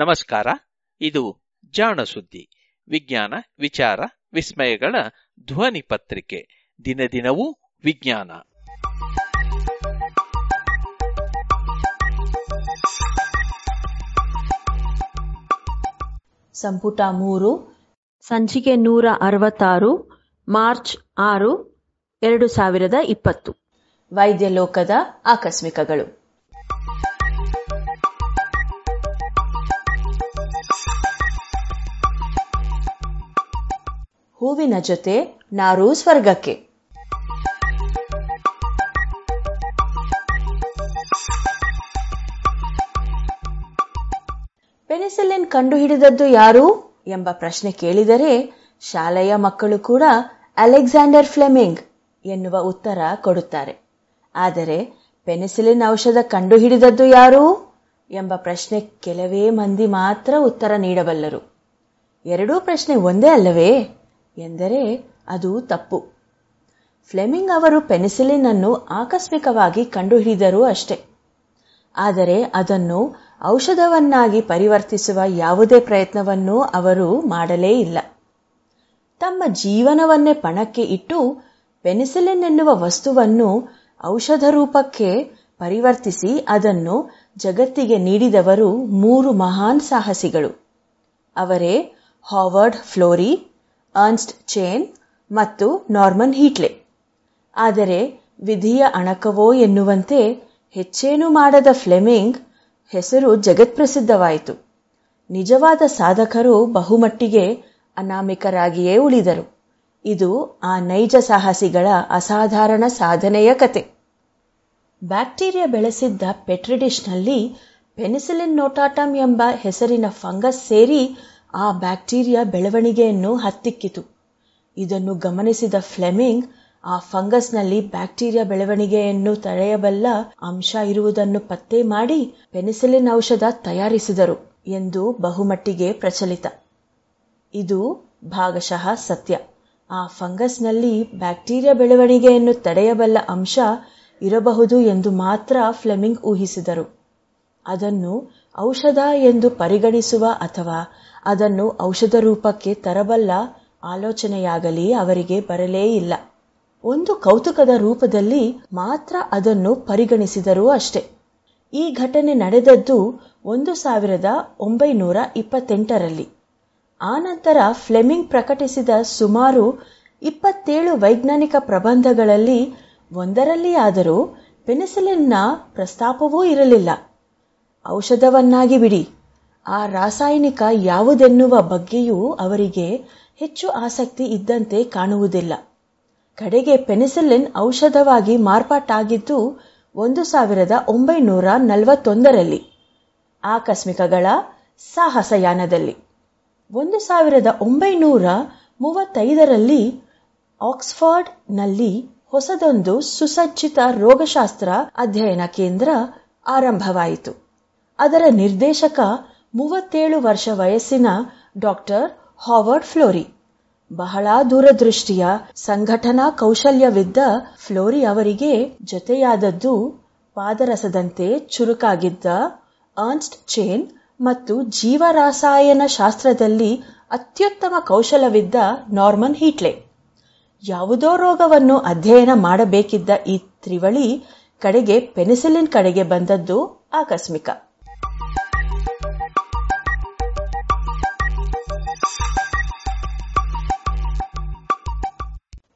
ನಮಸ್ಕಾರ ಇದು ಜಾಣ ಸುದ್ದಿ ವಿಜ್ಞಾನ ವಿಚಾರ ವಿಸ್ಮಯಗಳ ಧ್ವನಿ ಪತ್ರಿಕೆ ದಿನದಿನವೂ ವಿಜ್ಞಾನ ಸಂಪುಟ ಮೂರು ಸಂಚಿಕೆ ನೂರ ಅರವತ್ತಾರು ಮಾರ್ಚ್ ಆರು ಎರಡು ಸಾವಿರದ ಇಪ್ಪತ್ತು ವೈದ್ಯ ಲೋಕದ ಆಕಸ್ಮಿಕಗಳು ಹೂವಿನ ಜೊತೆ ನಾರು ಸ್ವರ್ಗಕ್ಕೆ ಪೆನಿಸಿಲಿನ್ ಕಂಡುಹಿಡಿದದ್ದು ಯಾರು ಎಂಬ ಪ್ರಶ್ನೆ ಕೇಳಿದರೆ ಶಾಲೆಯ ಮಕ್ಕಳು ಕೂಡ ಅಲೆಕ್ಸಾಂಡರ್ ಫ್ಲೆಮಿಂಗ್ ಎನ್ನುವ ಉತ್ತರ ಕೊಡುತ್ತಾರೆ ಆದರೆ ಪೆನಿಸಿಲಿನ್ ಔಷಧ ಕಂಡುಹಿಡಿದದ್ದು ಯಾರು ಎಂಬ ಪ್ರಶ್ನೆ ಕೆಲವೇ ಮಂದಿ ಮಾತ್ರ ಉತ್ತರ ನೀಡಬಲ್ಲರು ಎರಡೂ ಪ್ರಶ್ನೆ ಒಂದೇ ಅಲ್ಲವೇ ಎಂದರೆ ಅದು ತಪ್ಪು ಫ್ಲೆಮಿಂಗ್ ಅವರು ಪೆನಿಸಿಲಿನ್ ಅನ್ನು ಆಕಸ್ಮಿಕವಾಗಿ ಕಂಡುಹಿಡಿದರು ಅಷ್ಟೆ ಆದರೆ ಅದನ್ನು ಔಷಧವನ್ನಾಗಿ ಪರಿವರ್ತಿಸುವ ಯಾವುದೇ ಪ್ರಯತ್ನವನ್ನು ಅವರು ಮಾಡಲೇ ಇಲ್ಲ ತಮ್ಮ ಜೀವನವನ್ನೇ ಪಣಕ್ಕೆ ಇಟ್ಟು ಪೆನಿಸಿಲಿನ್ ಎನ್ನುವ ವಸ್ತುವನ್ನು ಔಷಧ ರೂಪಕ್ಕೆ ಪರಿವರ್ತಿಸಿ ಅದನ್ನು ಜಗತ್ತಿಗೆ ನೀಡಿದವರು ಮೂರು ಮಹಾನ್ ಸಾಹಸಿಗಳು ಅವರೇ ಹಾವರ್ಡ್ ಫ್ಲೋರಿ ಅರ್ನ್ಸ್ಟ್ ಚೇನ್ ಮತ್ತು ನಾರ್ಮನ್ ಹೀಟ್ಲೆ ಆದರೆ ವಿಧಿಯ ಅಣಕವೋ ಎನ್ನುವಂತೆ ಹೆಚ್ಚೇನು ಮಾಡದ ಫ್ಲೆಮಿಂಗ್ ಹೆಸರು ಜಗತ್ಪ್ರಸಿದ್ಧವಾಯಿತು ನಿಜವಾದ ಸಾಧಕರು ಬಹುಮಟ್ಟಿಗೆ ಅನಾಮಿಕರಾಗಿಯೇ ಉಳಿದರು ಇದು ಆ ನೈಜ ಸಾಹಸಿಗಳ ಅಸಾಧಾರಣ ಸಾಧನೆಯ ಕತೆ ಬ್ಯಾಕ್ಟೀರಿಯಾ ಬೆಳೆಸಿದ್ದ ಪೆಟ್ರಿಡಿಶ್ನಲ್ಲಿ ಪೆನಿಸಿಲಿನ್ ನೋಟಾಟಮ್ ಎಂಬ ಹೆಸರಿನ ಫಂಗಸ್ ಸೇರಿ ಆ ಬ್ಯಾಕ್ಟೀರಿಯಾ ಬೆಳವಣಿಗೆಯನ್ನು ಹತ್ತಿಕ್ಕಿತು ಇದನ್ನು ಗಮನಿಸಿದ ಫ್ಲೆಮಿಂಗ್ ಆ ಫಂಗಸ್ನಲ್ಲಿ ಬ್ಯಾಕ್ಟೀರಿಯಾ ಬೆಳವಣಿಗೆಯನ್ನು ತಡೆಯಬಲ್ಲ ಅಂಶ ಇರುವುದನ್ನು ಪತ್ತೆ ಮಾಡಿ ಪೆನಿಸಿಲಿನ್ ಔಷಧ ತಯಾರಿಸಿದರು ಎಂದು ಬಹುಮಟ್ಟಿಗೆ ಪ್ರಚಲಿತ ಇದು ಭಾಗಶಃ ಸತ್ಯ ಆ ಫಂಗಸ್ನಲ್ಲಿ ಬ್ಯಾಕ್ಟೀರಿಯಾ ಬೆಳವಣಿಗೆಯನ್ನು ತಡೆಯಬಲ್ಲ ಅಂಶ ಇರಬಹುದು ಎಂದು ಮಾತ್ರ ಫ್ಲೆಮಿಂಗ್ ಊಹಿಸಿದರು ಅದನ್ನು ಔಷಧ ಎಂದು ಪರಿಗಣಿಸುವ ಅಥವಾ ಅದನ್ನು ಔಷಧ ರೂಪಕ್ಕೆ ತರಬಲ್ಲ ಆಲೋಚನೆಯಾಗಲಿ ಅವರಿಗೆ ಬರಲೇ ಇಲ್ಲ ಒಂದು ಕೌತುಕದ ರೂಪದಲ್ಲಿ ಮಾತ್ರ ಅದನ್ನು ಪರಿಗಣಿಸಿದರೂ ಅಷ್ಟೆ ಈ ಘಟನೆ ನಡೆದದ್ದು ಒಂದು ಸಾವಿರದ ಒಂಬೈನೂರ ಇಪ್ಪತ್ತೆಂಟರಲ್ಲಿ ಆನಂತರ ಫ್ಲೆಮಿಂಗ್ ಪ್ರಕಟಿಸಿದ ಸುಮಾರು ಇಪ್ಪತ್ತೇಳು ವೈಜ್ಞಾನಿಕ ಪ್ರಬಂಧಗಳಲ್ಲಿ ಒಂದರಲ್ಲಿಯಾದರೂ ಪೆನಿಸಿಲಿನ್ನ ಪ್ರಸ್ತಾಪವೂ ಇರಲಿಲ್ಲ ಔಷಧವನ್ನಾಗಿ ಬಿಡಿ ಆ ರಾಸಾಯನಿಕ ಯಾವುದೆನ್ನುವ ಬಗ್ಗೆಯೂ ಅವರಿಗೆ ಹೆಚ್ಚು ಆಸಕ್ತಿ ಇದ್ದಂತೆ ಕಾಣುವುದಿಲ್ಲ ಕಡೆಗೆ ಪೆನಿಸಿಲಿನ್ ಔಷಧವಾಗಿ ಮಾರ್ಪಾಟಾಗಿದ್ದು ಒಂದು ಸಾವಿರದ ಒಂಬೈನೂರ ನಲವತ್ತೊಂದರಲ್ಲಿ ಆಕಸ್ಮಿಕಗಳ ಸಾಹಸಯಾನದಲ್ಲಿ ಒಂದು ಸಾವಿರದ ಒಂಬೈನೂರ ಮೂವತ್ತೈದರಲ್ಲಿ ಆಕ್ಸ್ಫರ್ಡ್ನಲ್ಲಿ ಹೊಸದೊಂದು ಸುಸಜ್ಜಿತ ರೋಗಶಾಸ್ತ್ರ ಅಧ್ಯಯನ ಕೇಂದ್ರ ಆರಂಭವಾಯಿತು ಅದರ ನಿರ್ದೇಶಕ ಮೂವತ್ತೇಳು ವರ್ಷ ವಯಸ್ಸಿನ ಡಾಕ್ಟರ್ ಹಾವರ್ಡ್ ಫ್ಲೋರಿ ಬಹಳ ದೂರದೃಷ್ಟಿಯ ಸಂಘಟನಾ ಕೌಶಲ್ಯವಿದ್ದ ಫ್ಲೋರಿ ಅವರಿಗೆ ಜೊತೆಯಾದದ್ದು ಪಾದರಸದಂತೆ ಚುರುಕಾಗಿದ್ದ ಅರ್ನ್ಸ್ಟ್ ಚೇನ್ ಮತ್ತು ಜೀವರಾಸಾಯನ ಶಾಸ್ತ್ರದಲ್ಲಿ ಅತ್ಯುತ್ತಮ ಕೌಶಲವಿದ್ದ ನಾರ್ಮನ್ ಹೀಟ್ಲೆ ಯಾವುದೋ ರೋಗವನ್ನು ಅಧ್ಯಯನ ಮಾಡಬೇಕಿದ್ದ ಈ ತ್ರಿವಳಿ ಕಡೆಗೆ ಪೆನಿಸಿಲಿನ್ ಕಡೆಗೆ ಬಂದದ್ದು ಆಕಸ್ಮಿಕ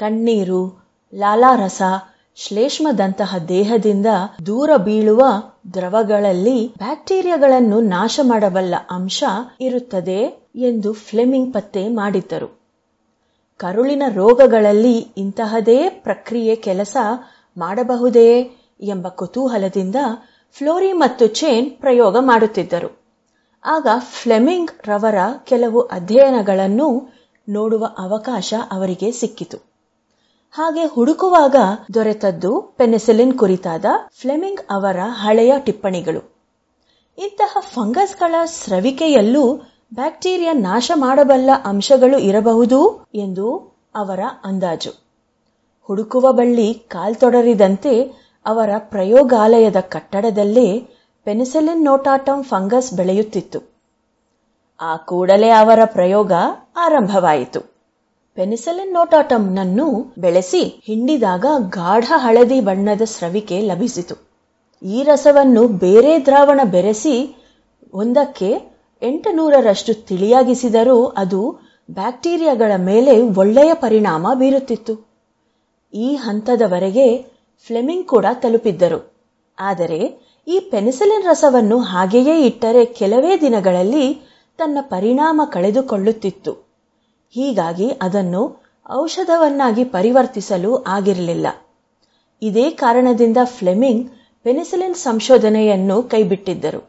ಕಣ್ಣೀರು ಲಾಲಾರಸ ಶ್ಲೇಷ್ಮದಂತಹ ದೇಹದಿಂದ ದೂರ ಬೀಳುವ ದ್ರವಗಳಲ್ಲಿ ಬ್ಯಾಕ್ಟೀರಿಯಾಗಳನ್ನು ನಾಶ ಮಾಡಬಲ್ಲ ಅಂಶ ಇರುತ್ತದೆ ಎಂದು ಫ್ಲೆಮಿಂಗ್ ಪತ್ತೆ ಮಾಡಿದ್ದರು ಕರುಳಿನ ರೋಗಗಳಲ್ಲಿ ಇಂತಹದೇ ಪ್ರಕ್ರಿಯೆ ಕೆಲಸ ಮಾಡಬಹುದೇ ಎಂಬ ಕುತೂಹಲದಿಂದ ಫ್ಲೋರಿ ಮತ್ತು ಚೇನ್ ಪ್ರಯೋಗ ಮಾಡುತ್ತಿದ್ದರು ಆಗ ಫ್ಲೆಮಿಂಗ್ ರವರ ಕೆಲವು ಅಧ್ಯಯನಗಳನ್ನು ನೋಡುವ ಅವಕಾಶ ಅವರಿಗೆ ಸಿಕ್ಕಿತು ಹಾಗೆ ಹುಡುಕುವಾಗ ದೊರೆತದ್ದು ಪೆನಿಸಿಲಿನ್ ಕುರಿತಾದ ಫ್ಲೆಮಿಂಗ್ ಅವರ ಹಳೆಯ ಟಿಪ್ಪಣಿಗಳು ಇಂತಹ ಫಂಗಸ್ಗಳ ಸ್ರವಿಕೆಯಲ್ಲೂ ಬ್ಯಾಕ್ಟೀರಿಯಾ ನಾಶ ಮಾಡಬಲ್ಲ ಅಂಶಗಳು ಇರಬಹುದು ಎಂದು ಅವರ ಅಂದಾಜು ಹುಡುಕುವ ಬಳ್ಳಿ ತೊಡರಿದಂತೆ ಅವರ ಪ್ರಯೋಗಾಲಯದ ಕಟ್ಟಡದಲ್ಲೇ ಪೆನಿಸಿಲಿನ್ ನೋಟಾಟಂ ಫಂಗಸ್ ಬೆಳೆಯುತ್ತಿತ್ತು ಆ ಕೂಡಲೇ ಅವರ ಪ್ರಯೋಗ ಆರಂಭವಾಯಿತು ಪೆನ್ಸಿಲಿನ್ ನೋಟಾಟಮ್ನನ್ನು ಬೆಳೆಸಿ ಹಿಂಡಿದಾಗ ಗಾಢ ಹಳದಿ ಬಣ್ಣದ ಸ್ರವಿಕೆ ಲಭಿಸಿತು ಈ ರಸವನ್ನು ಬೇರೆ ದ್ರಾವಣ ಬೆರೆಸಿ ಒಂದಕ್ಕೆ ಎಂಟು ನೂರರಷ್ಟು ತಿಳಿಯಾಗಿಸಿದರೂ ಅದು ಬ್ಯಾಕ್ಟೀರಿಯಾಗಳ ಮೇಲೆ ಒಳ್ಳೆಯ ಪರಿಣಾಮ ಬೀರುತ್ತಿತ್ತು ಈ ಹಂತದವರೆಗೆ ಫ್ಲೆಮಿಂಗ್ ಕೂಡ ತಲುಪಿದ್ದರು ಆದರೆ ಈ ಪೆನ್ಸಿಲಿನ್ ರಸವನ್ನು ಹಾಗೆಯೇ ಇಟ್ಟರೆ ಕೆಲವೇ ದಿನಗಳಲ್ಲಿ ತನ್ನ ಪರಿಣಾಮ ಕಳೆದುಕೊಳ್ಳುತ್ತಿತ್ತು ಹೀಗಾಗಿ ಅದನ್ನು ಔಷಧವನ್ನಾಗಿ ಪರಿವರ್ತಿಸಲು ಆಗಿರಲಿಲ್ಲ ಇದೇ ಕಾರಣದಿಂದ ಫ್ಲೆಮಿಂಗ್ ಪೆನಿಸಿಲಿನ್ ಸಂಶೋಧನೆಯನ್ನು ಕೈಬಿಟ್ಟಿದ್ದರು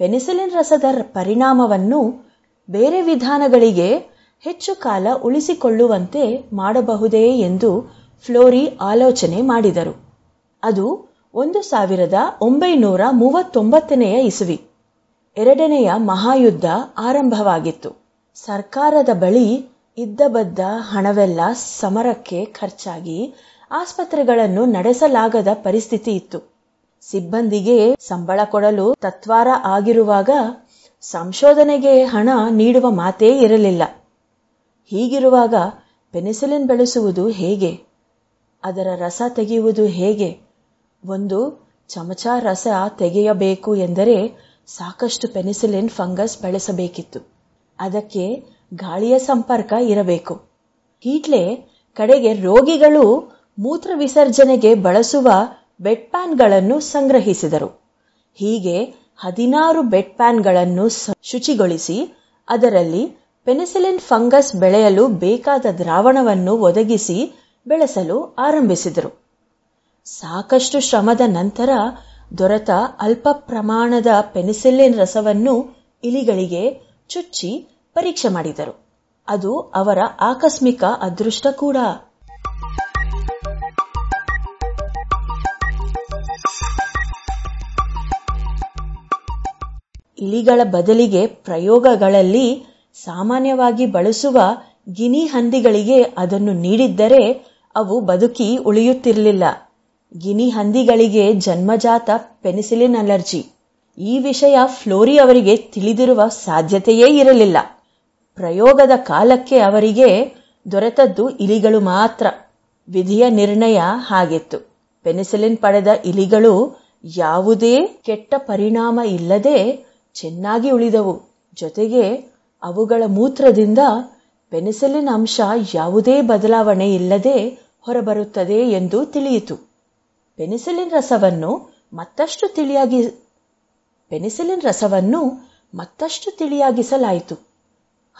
ಪೆನಿಸಿಲಿನ್ ರಸದ ಪರಿಣಾಮವನ್ನು ಬೇರೆ ವಿಧಾನಗಳಿಗೆ ಹೆಚ್ಚು ಕಾಲ ಉಳಿಸಿಕೊಳ್ಳುವಂತೆ ಮಾಡಬಹುದೇ ಎಂದು ಫ್ಲೋರಿ ಆಲೋಚನೆ ಮಾಡಿದರು ಅದು ಒಂದು ಸಾವಿರದ ಒಂಬೈನೂರ ಮೂವತ್ತೊಂಬತ್ತನೆಯ ಇಸವಿ ಎರಡನೆಯ ಮಹಾಯುದ್ಧ ಆರಂಭವಾಗಿತ್ತು ಸರ್ಕಾರದ ಬಳಿ ಇದ್ದಬದ್ದ ಹಣವೆಲ್ಲ ಸಮರಕ್ಕೆ ಖರ್ಚಾಗಿ ಆಸ್ಪತ್ರೆಗಳನ್ನು ನಡೆಸಲಾಗದ ಪರಿಸ್ಥಿತಿ ಇತ್ತು ಸಿಬ್ಬಂದಿಗೆ ಸಂಬಳ ಕೊಡಲು ತತ್ವಾರ ಆಗಿರುವಾಗ ಸಂಶೋಧನೆಗೆ ಹಣ ನೀಡುವ ಮಾತೇ ಇರಲಿಲ್ಲ ಹೀಗಿರುವಾಗ ಪೆನಿಸಿಲಿನ್ ಬೆಳೆಸುವುದು ಹೇಗೆ ಅದರ ರಸ ತೆಗೆಯುವುದು ಹೇಗೆ ಒಂದು ಚಮಚ ರಸ ತೆಗೆಯಬೇಕು ಎಂದರೆ ಸಾಕಷ್ಟು ಪೆನಿಸಿಲಿನ್ ಫಂಗಸ್ ಬೆಳೆಸಬೇಕಿತ್ತು ಅದಕ್ಕೆ ಗಾಳಿಯ ಸಂಪರ್ಕ ಇರಬೇಕು ಹೀಟ್ಲೆ ಕಡೆಗೆ ರೋಗಿಗಳು ಮೂತ್ರ ವಿಸರ್ಜನೆಗೆ ಬಳಸುವ ಬೆಡ್ ಪ್ಯಾನ್ಗಳನ್ನು ಸಂಗ್ರಹಿಸಿದರು ಹೀಗೆ ಹದಿನಾರು ಬೆಡ್ ಪ್ಯಾನ್ಗಳನ್ನು ಶುಚಿಗೊಳಿಸಿ ಅದರಲ್ಲಿ ಪೆನಿಸಿಲಿನ್ ಫಂಗಸ್ ಬೆಳೆಯಲು ಬೇಕಾದ ದ್ರಾವಣವನ್ನು ಒದಗಿಸಿ ಬೆಳೆಸಲು ಆರಂಭಿಸಿದರು ಸಾಕಷ್ಟು ಶ್ರಮದ ನಂತರ ದೊರೆತ ಅಲ್ಪ ಪ್ರಮಾಣದ ಪೆನಿಸಿಲಿನ್ ರಸವನ್ನು ಇಲಿಗಳಿಗೆ ಚುಚ್ಚಿ ಪರೀಕ್ಷೆ ಮಾಡಿದರು ಅದು ಅವರ ಆಕಸ್ಮಿಕ ಅದೃಷ್ಟ ಕೂಡ ಇಲಿಗಳ ಬದಲಿಗೆ ಪ್ರಯೋಗಗಳಲ್ಲಿ ಸಾಮಾನ್ಯವಾಗಿ ಬಳಸುವ ಗಿನಿ ಹಂದಿಗಳಿಗೆ ಅದನ್ನು ನೀಡಿದ್ದರೆ ಅವು ಬದುಕಿ ಉಳಿಯುತ್ತಿರಲಿಲ್ಲ ಗಿನಿ ಹಂದಿಗಳಿಗೆ ಜನ್ಮಜಾತ ಪೆನಿಸಿಲಿನ್ ಅಲರ್ಜಿ ಈ ವಿಷಯ ಫ್ಲೋರಿ ಅವರಿಗೆ ತಿಳಿದಿರುವ ಸಾಧ್ಯತೆಯೇ ಇರಲಿಲ್ಲ ಪ್ರಯೋಗದ ಕಾಲಕ್ಕೆ ಅವರಿಗೆ ದೊರೆತದ್ದು ಇಲಿಗಳು ಮಾತ್ರ ವಿಧಿಯ ನಿರ್ಣಯ ಹಾಗಿತ್ತು ಪೆನಿಸಿಲಿನ್ ಪಡೆದ ಇಲಿಗಳು ಯಾವುದೇ ಕೆಟ್ಟ ಪರಿಣಾಮ ಇಲ್ಲದೆ ಚೆನ್ನಾಗಿ ಉಳಿದವು ಜೊತೆಗೆ ಅವುಗಳ ಮೂತ್ರದಿಂದ ಪೆನಿಸಿಲಿನ್ ಅಂಶ ಯಾವುದೇ ಬದಲಾವಣೆ ಇಲ್ಲದೆ ಹೊರಬರುತ್ತದೆ ಎಂದು ತಿಳಿಯಿತು ಪೆನಿಸಿಲಿನ್ ರಸವನ್ನು ಮತ್ತಷ್ಟು ತಿಳಿಯಾಗಿ ಪೆನಿಸಿಲಿನ್ ರಸವನ್ನು ಮತ್ತಷ್ಟು ತಿಳಿಯಾಗಿಸಲಾಯಿತು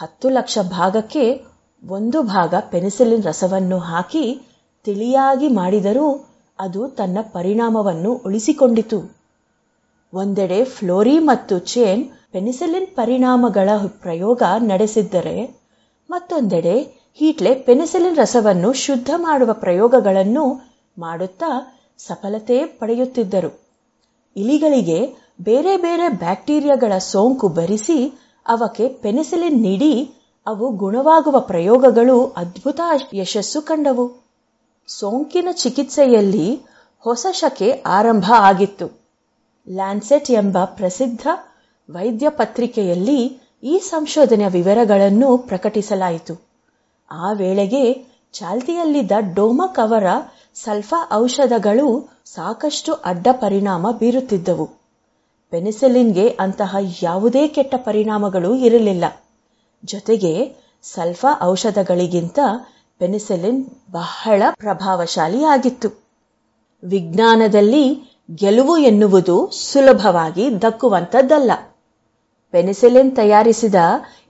ಹತ್ತು ಲಕ್ಷ ಭಾಗಕ್ಕೆ ಒಂದು ಭಾಗ ಪೆನಿಸಿಲಿನ್ ರಸವನ್ನು ಹಾಕಿ ತಿಳಿಯಾಗಿ ಮಾಡಿದರೂ ಅದು ತನ್ನ ಪರಿಣಾಮವನ್ನು ಉಳಿಸಿಕೊಂಡಿತು ಒಂದೆಡೆ ಫ್ಲೋರಿ ಮತ್ತು ಚೇನ್ ಪೆನಿಸಿಲಿನ್ ಪರಿಣಾಮಗಳ ಪ್ರಯೋಗ ನಡೆಸಿದ್ದರೆ ಮತ್ತೊಂದೆಡೆ ಹೀಟ್ಲೆ ಪೆನಿಸಿಲಿನ್ ರಸವನ್ನು ಶುದ್ಧ ಮಾಡುವ ಪ್ರಯೋಗಗಳನ್ನು ಮಾಡುತ್ತಾ ಸಫಲತೆ ಪಡೆಯುತ್ತಿದ್ದರು ಇಲಿಗಳಿಗೆ ಬೇರೆ ಬೇರೆ ಬ್ಯಾಕ್ಟೀರಿಯಾಗಳ ಸೋಂಕು ಭರಿಸಿ ಅವಕ್ಕೆ ಪೆನಿಸಿಲಿನ್ ನೀಡಿ ಅವು ಗುಣವಾಗುವ ಪ್ರಯೋಗಗಳು ಅದ್ಭುತ ಯಶಸ್ಸು ಕಂಡವು ಸೋಂಕಿನ ಚಿಕಿತ್ಸೆಯಲ್ಲಿ ಹೊಸ ಶಕೆ ಆರಂಭ ಆಗಿತ್ತು ಲ್ಯಾನ್ಸೆಟ್ ಎಂಬ ಪ್ರಸಿದ್ಧ ವೈದ್ಯ ಪತ್ರಿಕೆಯಲ್ಲಿ ಈ ಸಂಶೋಧನೆಯ ವಿವರಗಳನ್ನು ಪ್ರಕಟಿಸಲಾಯಿತು ಆ ವೇಳೆಗೆ ಚಾಲ್ತಿಯಲ್ಲಿದ್ದ ಡೋಮಕ್ ಅವರ ಸಲ್ಫಾ ಔಷಧಗಳು ಸಾಕಷ್ಟು ಅಡ್ಡ ಪರಿಣಾಮ ಬೀರುತ್ತಿದ್ದವು ಪೆನಿಸಿಲಿನ್ಗೆ ಅಂತಹ ಯಾವುದೇ ಕೆಟ್ಟ ಪರಿಣಾಮಗಳು ಇರಲಿಲ್ಲ ಜೊತೆಗೆ ಸಲ್ಫಾ ಔಷಧಗಳಿಗಿಂತ ಪೆನಿಸಿಲಿನ್ ಬಹಳ ಪ್ರಭಾವಶಾಲಿಯಾಗಿತ್ತು ವಿಜ್ಞಾನದಲ್ಲಿ ಗೆಲುವು ಎನ್ನುವುದು ಸುಲಭವಾಗಿ ದಕ್ಕುವಂಥದ್ದಲ್ಲ ಪೆನಿಸಿಲಿನ್ ತಯಾರಿಸಿದ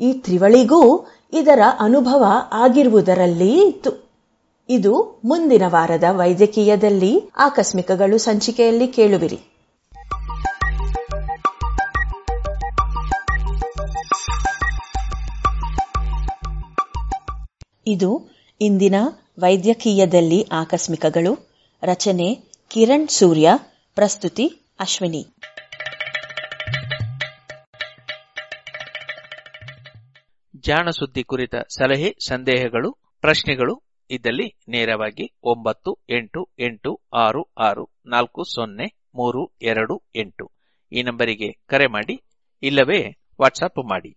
ಈ ತ್ರಿವಳಿಗೂ ಇದರ ಅನುಭವ ಆಗಿರುವುದರಲ್ಲಿ ಇತ್ತು ಇದು ಮುಂದಿನ ವಾರದ ವೈದ್ಯಕೀಯದಲ್ಲಿ ಆಕಸ್ಮಿಕಗಳು ಸಂಚಿಕೆಯಲ್ಲಿ ಕೇಳುವಿರಿ ಇದು ಇಂದಿನ ವೈದ್ಯಕೀಯದಲ್ಲಿ ಆಕಸ್ಮಿಕಗಳು ರಚನೆ ಕಿರಣ್ ಸೂರ್ಯ ಪ್ರಸ್ತುತಿ ಅಶ್ವಿನಿ ಜಾಣ ಸುದ್ದಿ ಕುರಿತ ಸಲಹೆ ಸಂದೇಹಗಳು ಪ್ರಶ್ನೆಗಳು ಇದ್ದಲ್ಲಿ ನೇರವಾಗಿ ಒಂಬತ್ತು ಎಂಟು ಎಂಟು ಆರು ಆರು ನಾಲ್ಕು ಸೊನ್ನೆ ಮೂರು ಎರಡು ಎಂಟು ಈ ನಂಬರಿಗೆ ಕರೆ ಮಾಡಿ ಇಲ್ಲವೇ ವಾಟ್ಸ್ಆಪ್ ಮಾಡಿ